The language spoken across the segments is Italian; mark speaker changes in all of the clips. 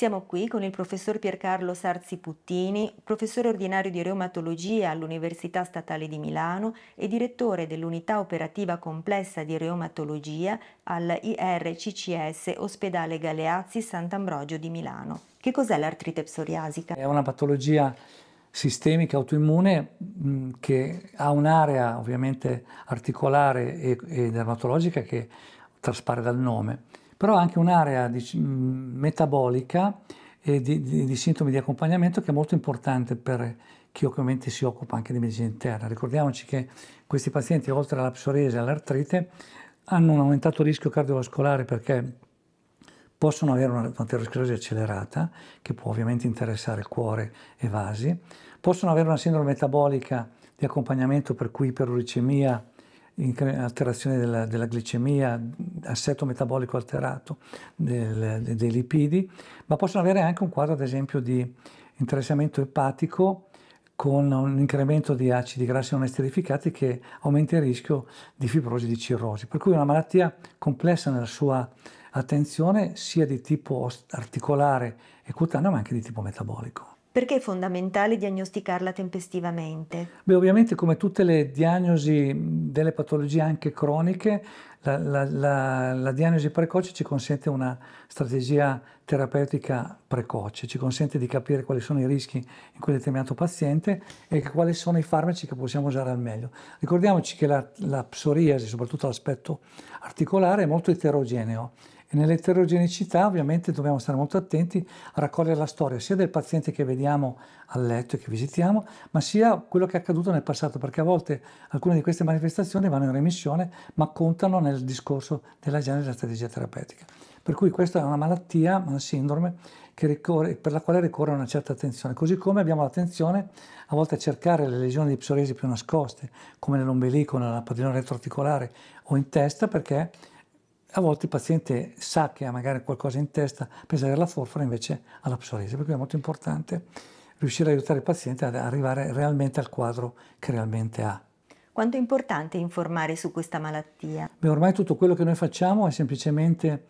Speaker 1: Siamo qui con il professor Piercarlo Sarzi Puttini, professore ordinario di reumatologia all'Università Statale di Milano e direttore dell'unità operativa complessa di reumatologia al IRCCS Ospedale Galeazzi Sant'Ambrogio di Milano. Che cos'è l'artrite psoriasica? È una
Speaker 2: patologia sistemica autoimmune che ha un'area ovviamente articolare e dermatologica che traspare dal nome però anche un'area dic- mm, metabolica e di, di, di, sintomi di accompagnamento che è molto importante per chi ovviamente si occupa anche di medicina interna. Ricordiamoci che questi pazienti, oltre alla psoriasi e all'artrite, hanno un aumentato rischio cardiovascolare perché possono avere una aterosclerosi accelerata, che può ovviamente interessare il cuore e vasi, possono avere una sindrome metabolica di accompagnamento per cui iperuricemia alterazione della, della, glicemia, assetto metabolico alterato del, de, dei lipidi, ma possono avere anche un quadro ad esempio di interessamento epatico con un incremento di acidi grassi non esterificati che aumenta il rischio di fibrosi e di cirrosi. Per cui è una malattia complessa nella sua attenzione sia di tipo articolare e cutaneo ma anche di tipo metabolico.
Speaker 1: Perché è fondamentale diagnosticarla tempestivamente?
Speaker 2: Beh, ovviamente come tutte le diagnosi delle patologie anche croniche, la, la, la, la, diagnosi precoce ci consente una strategia terapeutica precoce, ci consente di capire quali sono i rischi in quel determinato paziente e quali sono i farmaci che possiamo usare al meglio. Ricordiamoci che la psoriasi, soprattutto l'aspetto articolare, è molto eterogeneo e nell'eterogeneità ovviamente dobbiamo stare molto attenti a raccogliere la storia sia del paziente che vediamo a letto e che visitiamo, ma sia quello che è accaduto nel passato, perché a volte alcune di queste manifestazioni vanno in remissione, ma contano nel discorso della genere della strategia terapeutica. Per cui questa è una malattia, una sindrome, ricorre, per la quale ricorre una certa attenzione. Così come abbiamo l'attenzione a volte a cercare le lesioni di psoresi più nascoste, come nell'ombelico, nella padiglione retroarticolare o in testa, perché a volte il paziente sa che ha magari qualcosa in testa, pensa che alla forfora invece alla psoriasi, per cui è molto importante riuscire ad aiutare il paziente ad arrivare realmente al quadro che realmente ha.
Speaker 1: Quanto è importante informare su questa malattia?
Speaker 2: Beh, ormai tutto quello che noi facciamo è semplicemente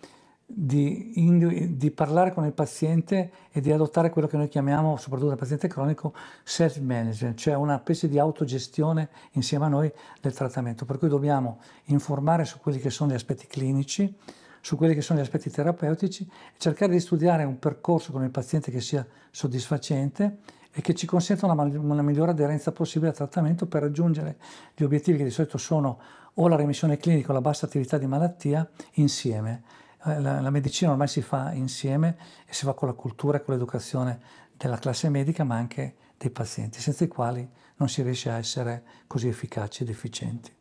Speaker 2: di, in, di, parlare con il paziente e di adottare quello che noi chiamiamo, soprattutto nel paziente cronico, self-management, cioè una specie di autogestione insieme a noi del trattamento. Per cui dobbiamo informare su quelli che sono gli aspetti clinici, su quelli che sono gli aspetti terapeutici e cercare di studiare un percorso con il paziente che sia soddisfacente e che ci consenta una, una migliore aderenza possibile al trattamento per raggiungere gli obiettivi che di solito sono o la remissione clinica o la bassa attività di malattia insieme eh, la, la medicina ormai si fa insieme e si fa con la cultura e con l'educazione della classe medica ma anche dei pazienti, senza i quali non si riesce a essere così efficaci ed efficienti.